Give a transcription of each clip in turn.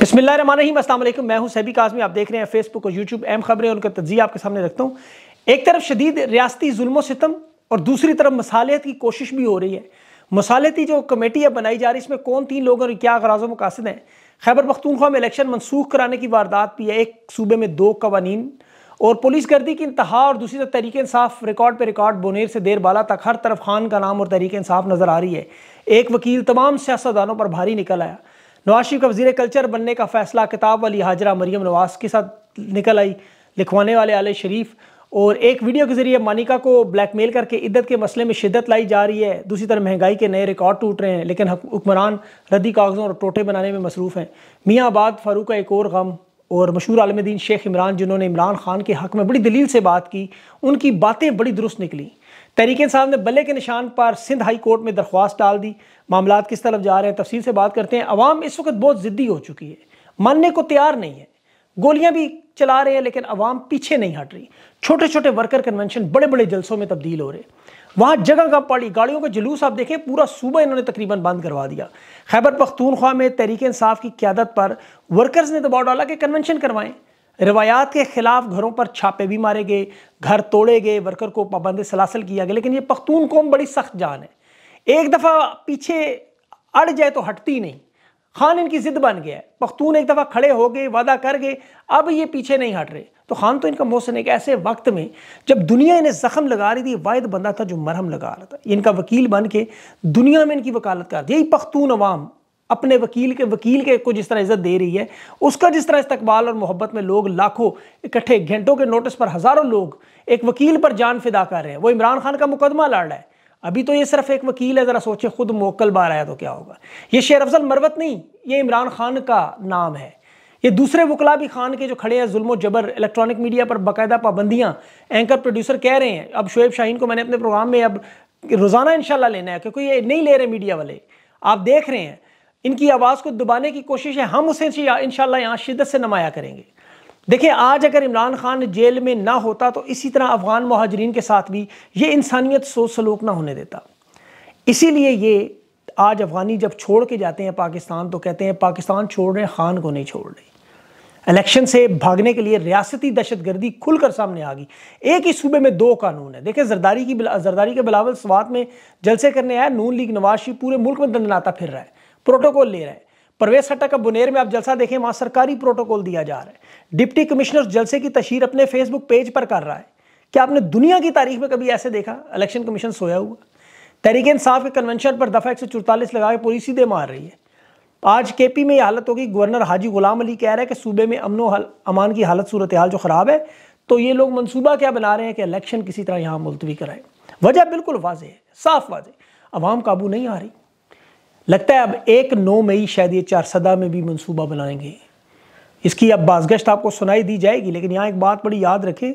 बिस्मिल्लाम असलम मैं हूं सैबी काजमी आप देख रहे हैं फेसबुक और यूट्यूब अहम खबरें उनका तजिया आपके सामने रखता हूँ एक तरफ शदीद रियाती जुल्म सितम और दूसरी तरफ मसालियत की कोशिश भी हो रही है मसालती जो कमेटी अब बनाई जा रही है इसमें कौन तीन लोग और क्या अगराज मकासद हैं खैबर पखतूनख्वा में इलेक्शन मनसूख कराने की वारदात भी है एक सूबे में दो कवानीन और पुलिस गर्दी की इंतहा और दूसरी तरफ तरीक़े इंसाफ रिकॉर्ड पर रिकॉर्ड बोनेर से देर बाला तक हर तरफ खान का नाम और तहरीक इंसाफ नज़र आ रही है एक वकील तमाम सियासतदानों पर भारी निकल आया नवाज शरीफ का वजीर कल्चर बनने का फैसला किताब वाली हाजरा मरियम नवाज के साथ निकल आई लिखवाने वाले आल शरीफ और एक वीडियो के ज़रिए मानिका को ब्लैकमेल करके इद्दत के मसले में शिद्दत लाई जा रही है दूसरी तरफ महंगाई के नए रिकॉर्ड टूट रहे हैं लेकिन हुक्मरान रद्दी कागज़ों और टोटे बनाने में मसरूफ़ हैं मियाँ आबाद फारूक का एक और गम और मशहूर आलमदीन शेख इमरान जिन्होंने इमरान खान के हक़ में बड़ी दलील से बात की उनकी बातें बड़ी दुरुस्त निकली तहरीक साहब ने बल्ले के निशान पर सिंध हाई कोर्ट में दरख्वास्त डाल दी मामला किस तरफ जा रहे हैं तफसील से बात करते हैं अवाम इस वक्त बहुत ज़िद्दी हो चुकी है मानने को तैयार नहीं है गोलियां भी चला रहे हैं लेकिन अवाम पीछे नहीं हट रही छोटे छोटे वर्कर कन्वेंशन बड़े बड़े जलसों में तब्दील हो रहे वहाँ जगह का पड़ी गाड़ियों का जुलूस आप देखें पूरा सूबा इन्होंने तकरीबन बंद करवा दिया खैबर पख्तूनख्वा में तहरीक इंसाफ की क्यादत पर वर्कर्स ने दबाव डाला कि कन्वेंशन करवाएं रवायात के ख़िलाफ़ घरों पर छापे भी मारे गए घर तोड़े गए वर्कर को पाबंद सलासल किया गया लेकिन ये पख्तून कौम बड़ी सख्त जान है एक दफ़ा पीछे अड़ जाए तो हटती नहीं खान इनकी ज़िद बन गया है पख्तून एक दफ़ा खड़े हो गए वादा कर गए अब ये पीछे नहीं हट रहे तो खान तो इनका मोहसिन एक ऐसे वक्त में जब दुनिया इन्हें ज़ख्म लगा रही थी वाहिद बंदा था जो मरहम लगा रहा था इनका वकील बन के दुनिया में इनकी वकालत कर दी यही पख्तून अवाम अपने वकील के वकील के को जिस तरह इज्जत दे रही है उसका जिस तरह इस्तकबाल और मोहब्बत में लोग लाखों इकट्ठे घंटों के नोटिस पर हज़ारों लोग एक वकील पर जान फिदा कर रहे हैं वो इमरान खान का मुकदमा लड़ रहा है अभी तो ये सिर्फ एक वकील है ज़रा सोचे खुद मोकल बार आया तो क्या होगा ये शेर अफजल मरवत नहीं ये इमरान खान का नाम है ये दूसरे वकला भी खान के जो खड़े हैं जुल्म जबर इलेक्ट्रॉनिक मीडिया पर बाकायदा पाबंदियाँ एंकर प्रोड्यूसर कह रहे हैं अब शुएब शाहीन को मैंने अपने प्रोग्राम में अब रोज़ाना इंशाल्लाह लेना है क्योंकि ये नहीं ले रहे मीडिया वाले आप देख रहे हैं इनकी आवाज़ को दबाने की कोशिश है हम उसे इन यहाँ शिदत से नमाया करेंगे देखिए आज अगर इमरान खान जेल में ना होता तो इसी तरह अफगान महाजरीन के साथ भी ये इंसानियत सोच सलूक ना होने देता इसीलिए ये आज अफगानी जब छोड़ के जाते हैं पाकिस्तान तो कहते हैं पाकिस्तान छोड़ रहे खान को नहीं छोड़ रहे इलेक्शन से भागने के लिए रियासती दहशतगर्दी खुलकर सामने आ गई एक ही सूबे में दो कानून है देखिए जरदारी की जरदारी के बिलावल स्वात में जलसे करने आया नून लीग नवाज पूरे मुल्क में दंदनाता फिर रहा है प्रोटोकॉल ले रहे हैं प्रवेश हट्टा का बुनेर में आप जलसा देखें वहां सरकारी प्रोटोकॉल दिया जा रहा है डिप्टी कमिश्नर जलसे की तशहर अपने फेसबुक पेज पर कर रहा है क्या आपने दुनिया की तारीख में कभी ऐसे देखा इलेक्शन कमीशन सोया हुआ तरीके इंसाफ के कन्वेंशन पर दफा एक सौ चौतालीस लगा के पुलिस सीधे मार रही है आज के पी में यह हालत होगी गवर्नर हाजी गुलाम अली कह रहे हैं कि सूबे में अमनो अमान की हालत सूरत हाल जो ख़राब है तो ये लोग मनसूबा क्या बना रहे हैं कि इलेक्शन किसी तरह यहाँ मुलतवी कराए वजह बिल्कुल वाज है साफ वाज अवाम काबू नहीं आ रही लगता है अब एक नौ मई शायद ये चार सदा में भी मंसूबा बनाएंगे इसकी अब बाजगश्त आपको सुनाई दी जाएगी लेकिन यहाँ एक बात बड़ी याद रखें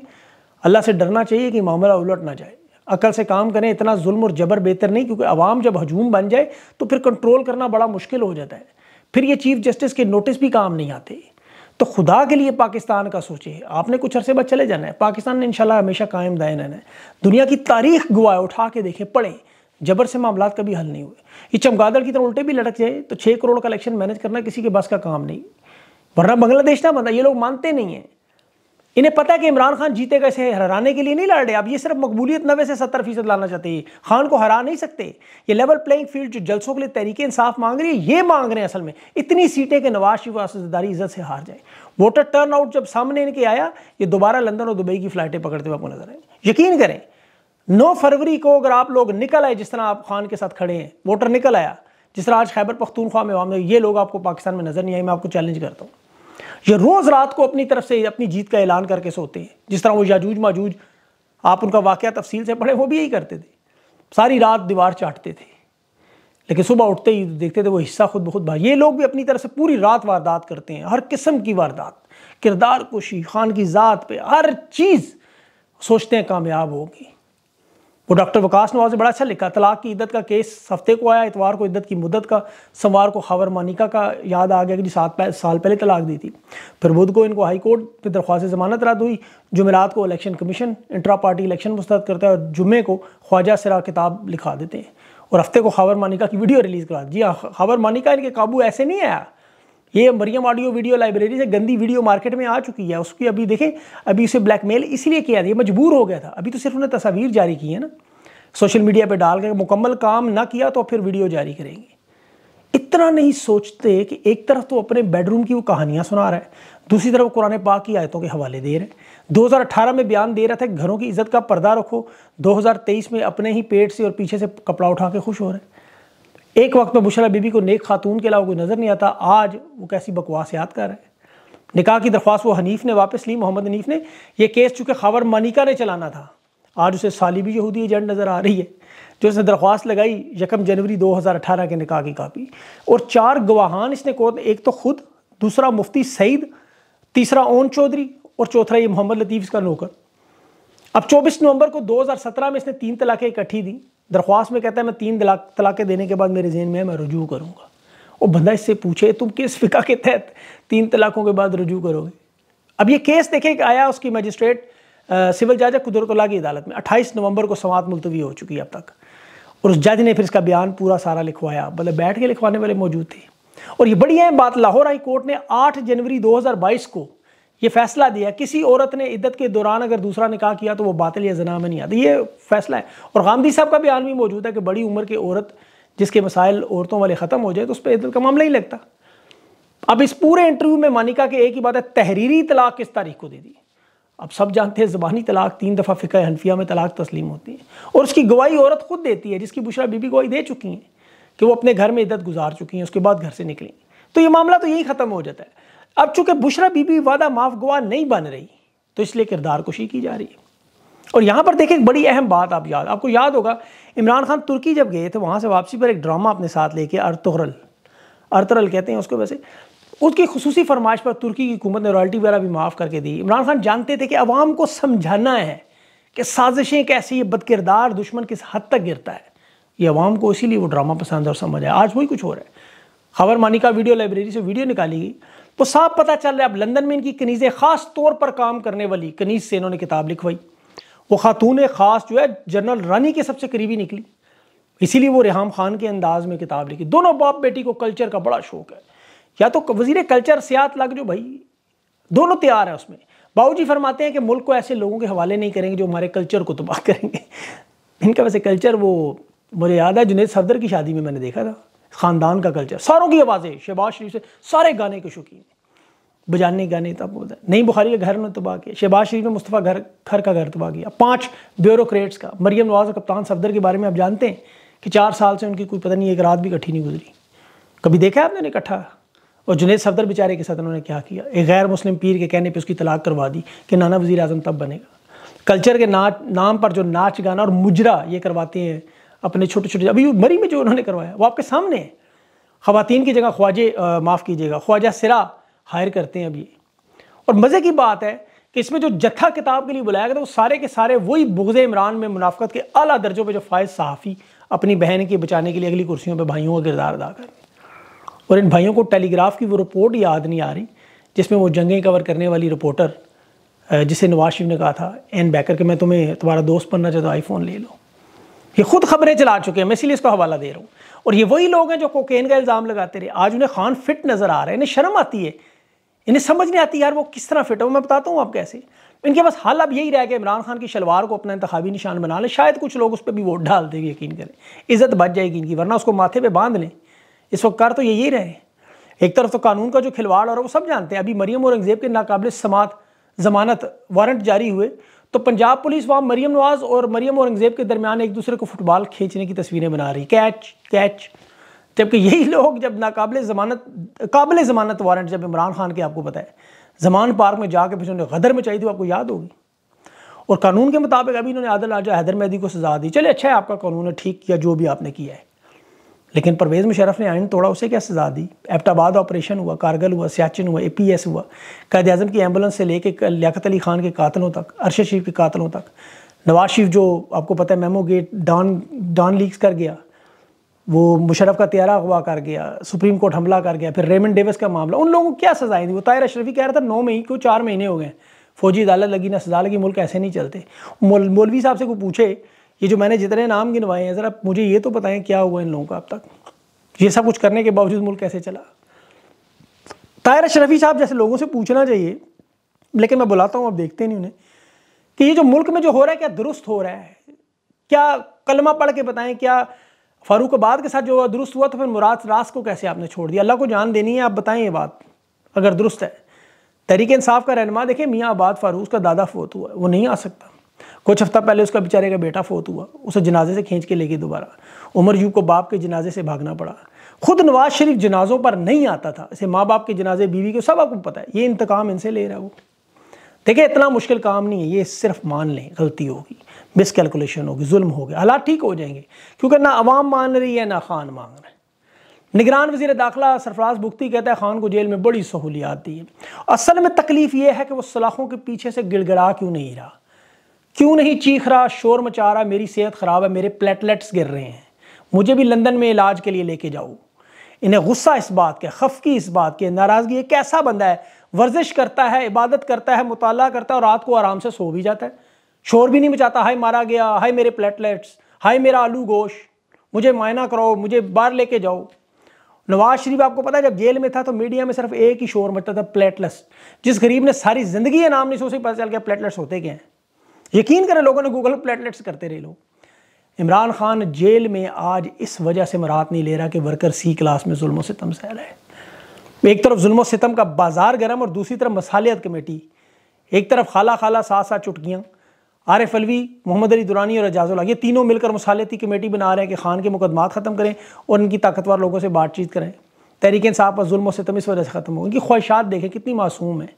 अल्लाह से डरना चाहिए कि मामला उलट ना जाए अकल से काम करें इतना जुल्म और जबर बेहतर नहीं क्योंकि आवाम जब हजूम बन जाए तो फिर कंट्रोल करना बड़ा मुश्किल हो जाता है फिर ये चीफ जस्टिस के नोटिस भी काम नहीं आते तो खुदा के लिए पाकिस्तान का सोचे आपने कुछ अरसे बाद चले जाना है पाकिस्तान ने इंशाल्लाह हमेशा कायम दायन रहना है दुनिया की तारीख गुआ उठा के देखें पढ़ें जबर से मामला कभी हल नहीं हुए ये चमगादड़ की तरह उल्टे भी लटक जाए तो छः करोड़ का इलेक्शन मैनेज करना किसी के पास का काम नहीं वरना बांग्लादेश ना बनता ये लोग मानते नहीं हैं इन्हें पता है कि इमरान खान जीतेगा इसे हराने के लिए नहीं लड़ रहे अब ये सिर्फ मकबूलियत नबे से सत्तर फीसद लाना चाहते हैं खान को हरा नहीं सकते ये लेवल प्लेइंग फील्ड जो जलसों के लिए तरीके इंसाफ मांग रही है ये मांग रहे हैं असल में इतनी सीटें के नवाज शिव असदारी इज्जत से हार जाए वोटर टर्न आउट जब सामने इनके आया ये दोबारा लंदन और दुबई की फ्लाइटें पकड़ते हुए आपको नजर आए यकीन करें नौ फरवरी को अगर आप लोग निकल आए जिस तरह आप खान के साथ खड़े हैं वोटर निकल आया जिस तरह आज खैबर पख्तूनख्वा में वाम ये लोग आपको पाकिस्तान में नज़र नहीं आए मैं आपको चैलेंज करता हूँ ये रोज़ रात को अपनी तरफ से अपनी जीत का ऐलान करके सोते हैं जिस तरह वो याजूज माजूज आप उनका वाक़ तफसील से पढ़े वो भी यही करते थे सारी रात दीवार चाटते थे लेकिन सुबह उठते ही देखते थे वो हिस्सा खुद बहुत भाई ये लोग भी अपनी तरफ से पूरी रात वारदात करते हैं हर किस्म की वारदात किरदार कुशी खान की ज़ात पे हर चीज़ सोचते हैं कामयाब होगी वो डॉक्टर वकास नवाज ने बड़ा अच्छा लिखा तलाक की इद्दत का केस हफ्ते को आया इतवार को इद्दत की मुद्दत का सोमवार को खबर मानिका का याद आ गया कि सात साल पहले तलाक दी थी फिर बुध को इनको हाई कोर्ट में दरख्वास्त जमानत रद्द हुई जुमेरात को election commission intra party election मुस्तद करता है और जुमे को ख्वाजा सरा किताब लिखा देते हैं और हफ्ते को खबर मानिका की वीडियो रिलीज़ करा जी हाँ खबर मानिका इनके काबू ऐसे नहीं आया ये मरियम ऑडियो वीडियो लाइब्रेरी से गंदी वीडियो मार्केट में आ चुकी है उसकी अभी देखें अभी उसे ब्लैकमेल इसलिए किया था मजबूर हो गया था अभी तो सिर्फ उन्हें तस्वीर जारी की है ना सोशल मीडिया पर डाल कर मुकम्मल काम ना किया तो फिर वीडियो जारी करेंगे इतना नहीं सोचते कि एक तरफ तो अपने बेडरूम की वो कहानियाँ सुना रहा है दूसरी तरफ कुरान पाक की आयतों के हवाले दे रहे हैं 2018 में बयान दे रहा था कि घरों की इज्जत का पर्दा रखो 2023 में अपने ही पेट से और पीछे से कपड़ा उठा के खुश हो रहे हैं एक वक्त में बुशरा बीबी को नेक खातून के अलावा कोई नज़र नहीं आता आज वो कैसी बकवास याद कर रहा है निकाह की दरख्वास वो हनीफ ने वापस ली मोहम्मद हनीफ ने यह केस चूँकि खबर मनिका ने चलाना था आज उसे सालिबी यहूदी एजेंट नज़र आ रही है जो इसने दरख्वास्त लगाई यकम जनवरी 2018 के निकाह की कापी और चार गवाहान इसने कोर्ट एक तो खुद दूसरा मुफ्ती सईद तीसरा ओन चौधरी और चौथा ये मोहम्मद लतीफ़ इसका नौकर अब 24 नवंबर को 2017 में इसने तीन तलाक़ें इकट्ठी दी दरख्वास्त में कहता है मैं तीन तलाक़ें देने के बाद मेरे जहन में है मैं रजू करूँगा वो बंदा इससे पूछे तुम किस फ़िका के तहत तीन तलाक़ों के बाद रजू करोगे अब ये केस देखे कि आया उसकी मजिस्ट्रेट सिविल जज कुदरतुल्ला की अदालत में 28 नवंबर को समात मुलतवी हो चुकी है अब तक और उस जज ने फिर इसका बयान पूरा सारा लिखवाया मतलब बैठ के लिखवाने वाले मौजूद थे और ये बड़ी अहम बात लाहौर हाई कोर्ट ने आठ जनवरी बाईस को ये फैसला दिया किसी औरत ने इद्दत के दौरान अगर दूसरा निकाह किया तो वो बातिल या जना में नहीं आती ये फैसला है और गांधी साहब का बयान भी मौजूद है कि बड़ी उम्र की औरत जिसके मसाइल औरतों वाले ख़त्म हो जाए तो उस पर इद्दत का मामला ही लगता अब इस पूरे इंटरव्यू में मानिका के एक ही बात है तहरीरी तलाक किस तारीख को दे दी अब सब जानते हैं ज़बानी तलाक तीन दफ़ा फ़िका हनफिया में तलाक तस्लीम होती है और उसकी गवाही औरत खुद देती है जिसकी बुशरा बीबी गवाही दे चुकी हैं कि वो अपने घर में इद्दत गुजार चुकी हैं उसके बाद घर से निकली तो ये मामला तो यही ख़त्म हो जाता है अब चूंकि बुशरा बीबी वादा माफ गवा नहीं बन रही तो इसलिए किरदार कुशी की जा रही है और यहां पर देखें एक बड़ी अहम बात आप याद आपको याद होगा इमरान खान तुर्की जब गए थे वहां से वापसी पर एक ड्रामा अपने साथ लेके अरतरल अरतरल कहते हैं उसको वैसे उसकी खसूसी फरमाइश पर तुर्की की हुकूमत ने रॉयल्टी वगैरह भी माफ़ करके दी इमरान खान जानते थे कि अवाम को समझाना है कि साजिशें कैसी है बदकिरदार दुश्मन किस हद तक गिरता है ये अवाम को इसीलिए वो ड्रामा पसंद और समझ आया आज वही कुछ हो रहा है खबर मानिका वीडियो लाइब्रेरी से वीडियो निकाली गई तो साफ पता चल रहा है अब लंदन में इनकी कनीज़ें ख़ास तौर पर काम करने वाली कनीज़ से इन्होंने किताब लिखवाई वो खातून ख़ास जो है जनरल रानी के सबसे करीबी निकली इसीलिए वो रेहम खान के अंदाज में किताब लिखी दोनों बाप बेटी को कल्चर का बड़ा शौक है या तो वजीर कल्चर सियात लग जो भाई दोनों तैयार हैं उसमें जी फरमाते हैं कि मुल्क को ऐसे लोगों के हवाले नहीं करेंगे जो हमारे कल्चर को तबाह करेंगे इनका वैसे कल्चर वो मुझे याद है जुनेद सफदर की शादी में मैंने देखा था ख़ानदान का कल्चर सारों की आवाज़ें शहबाज शरीफ से सारे गाने के शौकीन बजाने गाने तब बोलता है नई बुखारी के घर ने तबाह किया शहबाज शरीफ ने मुस्तफ़ा घर घर का घर तबाह किया पाँच ब्यूरोक्रेट्स का मरियम नवाज और कप्तान सफदर के बारे में आप जानते हैं कि चार साल से उनकी कोई पता नहीं एक रात भी इकट्ठी नहीं गुजरी कभी देखा है आपने इकट्ठा और जुनेद सफदर बेचारे के साथ उन्होंने क्या किया एक गैर मुस्लिम पीर के कहने पर उसकी तलाक करवा दी कि नाना वजी अजम तब बनेगा कल्चर के नाच नाम पर जो नाच गाना और मुजरा ये करवाते हैं अपने छोटे छोटे अभी मरी में जो उन्होंने करवाया वो आपके सामने है खातन की जगह ख्वाजे माफ़ कीजिएगा ख्वाजा सिरा हायर करते हैं अभी और मज़े की बात है कि इसमें जो जत्था किताब के लिए बुलाया गया था वो सारे के सारे वही बुगज़ इमरान में मुनाफ़त के अला दर्जों पर जो फ़ायज़ सहाफ़ी अपनी बहन के बचाने के लिए अगली कुर्सियों पर भाइयों का किरदार अदा कर और इन भाइयों को टेलीग्राफ की वो रिपोर्ट याद नहीं आ रही जिसमें वो जंगें कवर करने वाली रिपोर्टर जिसे नवाज शरीफ ने कहा था एन बैकर के मैं तुम्हें तुम्हारा दोस्त बनना चाहता हूँ आईफोन ले लो ये खुद खबरें चला चुके हैं मैं इसीलिए इसका हवाला दे रहा हूँ और ये वही लोग हैं जो कोकेन का इल्ज़ाम लगाते रहे आज उन्हें खान फिट नज़र आ रहे हैं इन्हें शर्म आती है इन्हें समझ नहीं आती यार वो किस तरह फिट हो मैं बताता हूँ आप कैसे इनके पास हाल अब यही रह गया इमरान खान की शलवार को अपना इंतवी निशान बना लें शायद कुछ लोग उस पर भी वोट डाल देंगे यकीन करें इज्जत बच जाएगी इनकी वरना उसको माथे पर बांध लें इस वक्त कर तो ये यही रहे एक तरफ तो कानून का जो खिलवाड़ हो रहा है वो सब जानते हैं अभी मरियम औरंगजेब के नाकबले समात जमानत वारंट जारी हुए तो पंजाब पुलिस वहाँ मरियम नवाज और मरियम औरंगजेब के दरमियान एक दूसरे को फुटबॉल खींचने की तस्वीरें बना रही कैच कैच जबकि यही लोग जब नाकबिल ज़मानत काबिल ज़मानत वारंट जब इमरान खान के आपको पता है जमान पार्क में जाके फिर उन्होंने गदर में चाहिए थी आपको याद होगी और कानून के मुताबिक अभी इन्होंने आदल राजा हैदर मेहदी को सजा दी चले अच्छा है आपका कानून है ठीक किया जो भी आपने किया है लेकिन परवेज़ मुशरफ ने आइन तोड़ा उसे क्या सज़ा दी एबटाबाद ऑपरेशन हुआ कारगल हुआ सियाचिन हुआ ए पी एस हुआ कैद अजम की एम्बुलेंस से लेके लियात अली ख़ान के कातलों तक अरशद शरीफ के कातलों तक नवाज शरीफ जो आपको पता है memo gate Dawn Dawn leaks कर गया वो मुशरफ का त्यारा अगवा कर गया सुप्रीम कोर्ट हमला कर गया फिर रेमन डेविस का मामला उन लोगों को क्या सजाएं दी वो ताहिर अशरफी कह रहा था नौ मई को चार महीने हो गए फौजी अदालत लगी ना सजा लगी मुल्क ऐसे नहीं चलते मौलवी साहब से को पूछे ये जो मैंने जितने नाम गिनवाए हैं ज़रा मुझे ये तो बताएं क्या हुआ इन लोगों का अब तक ये सब कुछ करने के बावजूद मुल्क कैसे चला तायर अशरफी साहब जैसे लोगों से पूछना चाहिए लेकिन मैं बुलाता हूँ अब देखते नहीं उन्हें कि ये जो मुल्क में जो हो रहा है क्या दुरुस्त हो रहा है क्या कलमा पढ़ के बताएं क्या फारूक आबाद के साथ जो दुरुस्त हुआ तो फिर मुराद रास को कैसे आपने छोड़ दिया अल्लाह को जान देनी है आप बताएं ये बात अगर दुरुस्त है तरीके इंसाफ का रहनमा देखें मियाँ आबाद फारूक का दादा फोत हुआ है वो नहीं आ सकता कुछ हफ्ता पहले उसका बेचारे का बेटा फोत हुआ उसे जनाजे से खींच के ले गई दोबारा उमर यूब को बाप के जनाजे से भागना पड़ा खुद नवाज शरीफ जनाजों पर नहीं आता था इसे माँ बाप के जनाजे बीवी के सब आपको पता है ये इंतकाम इनसे ले रहा है वो देखिए इतना मुश्किल काम नहीं है ये सिर्फ मान लें गलती होगी मिस कैलकुलेशन होगी जुल्म हो गया हालात ठीक हो जाएंगे क्योंकि ना अवाम मान रही है ना खान मान रहा है निगरान वजीर दाखिला सरफराज बुख्ती कहता है खान को जेल में बड़ी सहूलियात दी है असल में तकलीफ़ यह है कि वो सलाखों के पीछे से गिड़गड़ा क्यों नहीं रहा क्यों नहीं चीख रहा शोर मचा रहा मेरी सेहत ख़राब है मेरे प्लेटलेट्स गिर रहे हैं मुझे भी लंदन में इलाज के लिए लेके जाओ इन्हें गुस्सा इस बात के खफकी इस बात के नाराज़गी एक कैसा बंदा है वर्जिश करता है इबादत करता है मुताला करता है और रात को आराम से सो भी जाता है शोर भी नहीं मचाता हाय मारा गया हाय मेरे प्लेटलेट्स हाय मेरा आलू गोश मुझे मायना कराओ मुझे बाहर लेके जाओ नवाज शरीफ आपको पता है जब जेल में था तो मीडिया में सिर्फ एक ही शोर मचता था प्लेटलेट्स जिस गरीब ने सारी ज़िंदगी नाम नहीं सोचे पता चल गया प्लेटलेट्स होते क्या हैं यकीन करें लोगों ने गूगल प्लेटलेट्स करते रहे लोग इमरान खान जेल में आज इस वजह से मराहत नहीं ले रहा कि वर्कर सी क्लास में जुल्म सितम सह रहा है एक तरफ जुल्म सितम का बाजार गर्म और दूसरी तरफ मसालियत कमेटी एक तरफ खाला खाला सात सात चुटकियाँ एफ अलवी मोहम्मद अली दुरानी और एजाजुल ये तीनों मिलकर मसालती कमेटी बना रहे हैं कि खान के मुकदमात ख़त्म करें और इनकी ताकतवर लोगों से बातचीत करें तहरीक साहब पर जुल्म सितम इस वजह से ख़त्म हो इनकी ख्वाहिशात देखें कितनी मासूम है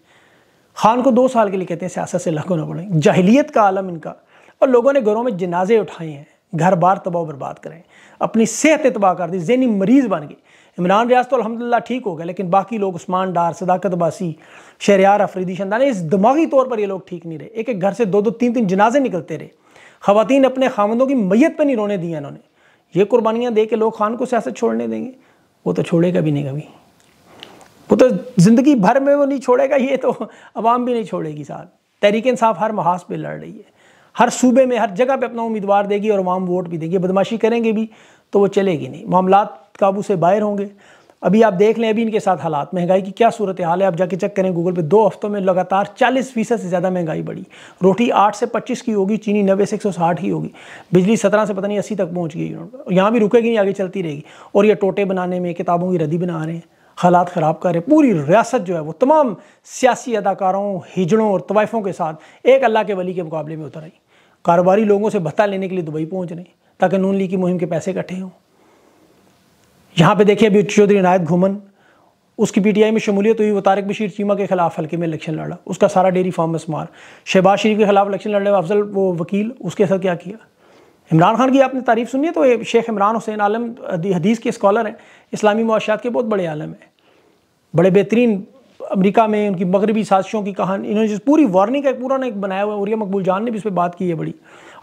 खान को दो साल के लिए कहते हैं सियासत से लखनऊ ना जाहलीत का आलम इनका और लोगों ने घरों में जनाजे उठाए हैं घर बार तबाह बर्बाद करें अपनी सेहत तबाह कर दी जहनी मरीज़ बन गए इमरान रियाज तो अलहमदिल्ला ठीक हो गए लेकिन बाकी लोग उस्मान डार सदाकत बासी शहरियार अफरीदी शंदान इस दिमागी तौर पर ये लोग ठीक नहीं रहे एक एक घर से दो दो तीन तीन जनाजे निकलते रहे खातन अपने खामदों की मैयत पर नहीं रोने दिया इन्होंने ये कुर्बानियाँ दे के लोग खान को सियासत छोड़ने देंगे वो तो छोड़ेगा भी नहीं कभी वो तो ज़िंदगी भर में वो नहीं छोड़ेगा ये तो आवाम भी नहीं छोड़ेगी साहब तहरीक इंसाफ हर महाज पर लड़ रही है हर सूबे में हर जगह पर अपना उम्मीदवार देगी और आवाम वोट भी देगी बदमाशी करेंगे भी तो वो चलेगी नहीं मामला काबू से बाहर होंगे अभी आप देख लें अभी इनके साथ हालात महंगाई की क्या सूरत हाल है आप जाके चेक करें गूगल पे दो हफ्तों में लगातार 40 फीसद से ज़्यादा महंगाई बढ़ी रोटी 8 से 25 की होगी चीनी नब्बे से साठ की होगी बिजली 17 से पता नहीं 80 तक पहुंच गई यहाँ भी रुकेगी नहीं आगे चलती रहेगी और ये टोटे बनाने में किताबों की रदी बना रहे हैं हालात ख़राब करे पूरी रियासत जो है वो तमाम सियासी अदाकारों हिजड़ों और तवाइफों के साथ एक अल्लाह के वली के मुकाबले में उतर आई कारोबारी लोगों से भत्ता लेने के लिए दुबई पहुँच रहे ताकि नून लीग की मुहिम के पैसे इकट्ठे हों यहाँ पर देखिए अभी चौधरी इनायत घुमन उसकी पीटीआई में शमूलियत हुई वो तारक बशीर चीमा के खिलाफ हल्के में इलेक्शन लड़ा उसका सारा डेयरी में मार शहबाज शरीफ के खिलाफ इलेक्शन लड़ने वाला अफजल वो वकील उसके साथ क्या किया इमरान खान की आपने तारीफ़ सुनी है तो शेख इमरान हुसैन आलम हदीस के स्कॉलर हैं इस्लामी मुआशात के बहुत बड़े आलम हैं बड़े बेहतरीन अमेरिका में उनकी मगरबी साजिशों की कहानी इन्होंने जिस पूरी वार्निंग का एक पूरा एक बनाया हुआ है उरिया मकबूल जान ने भी इस पर बात की है बड़ी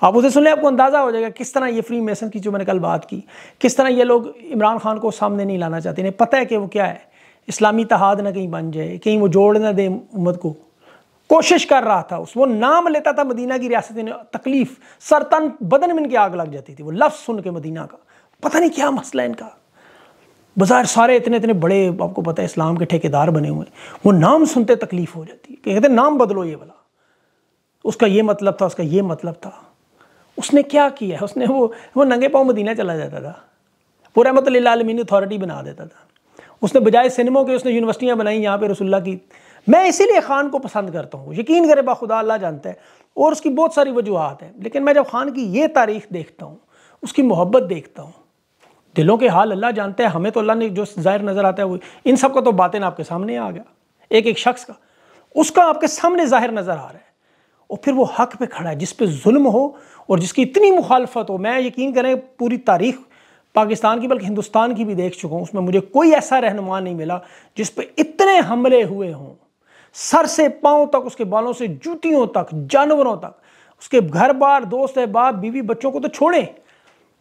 आप उसे सुन लें आपको अंदाज़ा हो जाएगा किस तरह ये फ्री मेसन की जो मैंने कल बात की किस तरह ये लोग इमरान खान को सामने नहीं लाना चाहते इन्हें पता है कि वो क्या है इस्लामी तहाद ना कहीं बन जाए कहीं वो जोड़ ना दे उम्मत को कोशिश कर रहा था उस वो नाम लेता था मदीना की रियासत ने तकलीफ सरतन बदन में इनकी आग लग जाती थी वो लफ्ज़ सुन के मदीना का पता नहीं क्या मसला इनका बाजार सारे इतने इतने बड़े आपको पता है इस्लाम के ठेकेदार बने हुए वो नाम सुनते तकलीफ हो जाती है कहते नाम बदलो ये भला उसका ये मतलब था उसका ये मतलब था उसने क्या किया है उसने वो वो नंगे पाँव मदीना चला जाता था वो रहमत अथॉरिटी बना देता था उसने बजाय सिनेमा के उसने यूनिवर्सिटियाँ बनाई यहाँ पर रसुल्ला की मैं इसीलिए खान को पसंद करता हूँ यकीन करे बाखुदा अल्लाह जानता है और उसकी बहुत सारी वजूहत हैं लेकिन मैं जब खान की ये तारीख देखता हूँ उसकी मोहब्बत देखता हूँ दिलों के हाल अल्लाह जानता है हमें तो अल्लाह ने जो ज़ाहिर नज़र आता है वो इन सब का तो बातें आपके सामने आ गया एक एक शख्स का उसका आपके सामने ज़ाहिर नज़र आ रहा है और फिर वो हक पे खड़ा है जिस पे जुल्म हो और जिसकी इतनी मुखालफत हो मैं यकीन करें पूरी तारीख पाकिस्तान की बल्कि हिंदुस्तान की भी देख चुका हूँ उसमें मुझे कोई ऐसा रहनुमा नहीं मिला जिस पर इतने हमले हुए हों सर से पाँव तक उसके बालों से जूतियों तक जानवरों तक उसके घर बार दोस्त अहबाब बीवी बच्चों को तो छोड़ें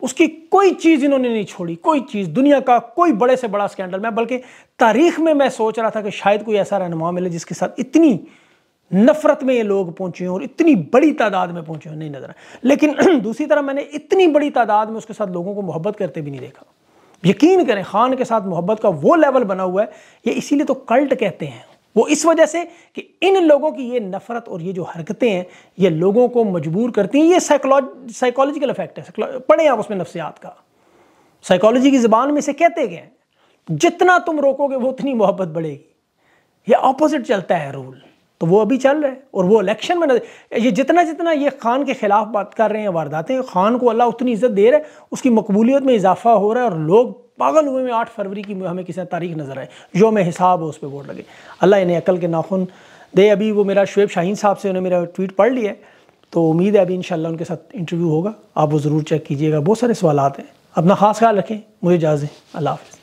उसकी कोई चीज़ इन्होंने नहीं छोड़ी कोई चीज़ दुनिया का कोई बड़े से बड़ा स्कैंडल मैं बल्कि तारीख में मैं सोच रहा था कि शायद कोई ऐसा रहनुमा मिले जिसके साथ इतनी नफरत में ये लोग पहुंचे हों और इतनी बड़ी तादाद में पहुंचे हों नहीं नजर आए लेकिन दूसरी तरफ मैंने इतनी बड़ी तादाद में उसके साथ लोगों को मोहब्बत करते भी नहीं देखा यकीन करें खान के साथ मोहब्बत का वो लेवल बना हुआ है ये इसीलिए तो कल्ट कहते हैं वो इस वजह से कि इन लोगों की ये नफरत और ये जो हरकतें हैं ये लोगों को मजबूर करती हैं ये साइकोलॉज साइकोलॉजिकल इफेक्ट है पढ़ें आप उसमें नफसियात का साइकोलॉजी की ज़बान में इसे कहते गए जितना तुम रोकोगे वो उतनी मोहब्बत बढ़ेगी ये ऑपोजिट चलता है रूल तो वो अभी चल रहा है और वो इलेक्शन में ये जितना जितना ये खान के ख़िलाफ़ बात कर रहे हैं वारदातें खान को अल्लाह उतनी इज़्ज़त दे रहा है उसकी मकबूलियत में इजाफा हो रहा है और लोग पागल हुए में आठ फरवरी की हमें किसी तारीख नज़र आए जो योम हिसाब है उस पर वोट लगे अल्लाह इन्हें अकल के नाखुन दे अभी वो मेरा शुएब शाहीन साहब से उन्हें मेरा ट्वीट पढ़ लिया है तो उम्मीद है अभी इन उनके साथ इंटरव्यू होगा आप वो ज़रूर चेक कीजिएगा बहुत सारे सवाल हैं अपना ख़ास ख्याल रखें मुझे इजाज़ें अल्लाह हाफ़